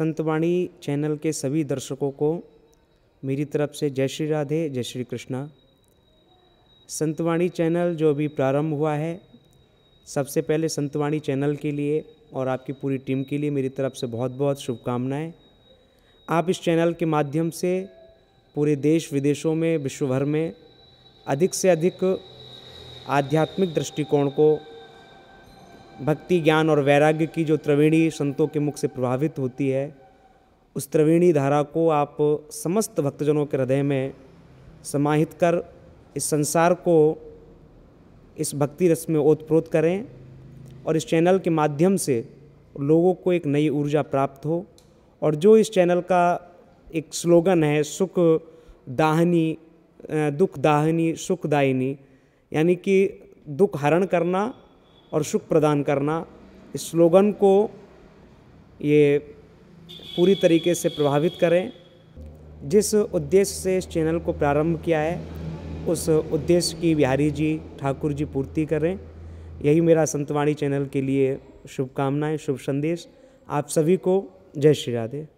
संतवाणी channel के सभी दर्शकों को मेरी तरफ से जय श्री राधे जय श्री कृष्णा संतवाणी चैनल जो अभी प्रारंभ हुआ है सबसे पहले संतवाणी चैनल के लिए और आपकी पूरी टीम के लिए मेरी तरफ से बहुत बहुत शुभकामनाएं आप इस चैनल के माध्यम से पूरे देश विदेशों में विश्वभर में अधिक से अधिक आध्यात्मिक दृष्टिकोण को भक्ति ज्ञान और वैराग्य की जो त्रिवेणी संतों के मुख से प्रभावित होती है उस त्रिवेणी धारा को आप समस्त भक्तजनों के हृदय में समाहित कर इस संसार को इस भक्ति रस में ओतप्रोत करें और इस चैनल के माध्यम से लोगों को एक नई ऊर्जा प्राप्त हो और जो इस चैनल का एक स्लोगन है सुख दाहनी दुख दाहनी सुख दायिनी यानी कि दुख हरण करना और सुख प्रदान करना इस स्लोगन को ये पूरी तरीके से प्रभावित करें जिस उद्देश्य से इस चैनल को प्रारंभ किया है उस उद्देश्य की बिहारी जी ठाकुर जी पूर्ति करें यही मेरा संतवाणी चैनल के लिए शुभकामनाएं शुभ संदेश आप सभी को जय श्री राधे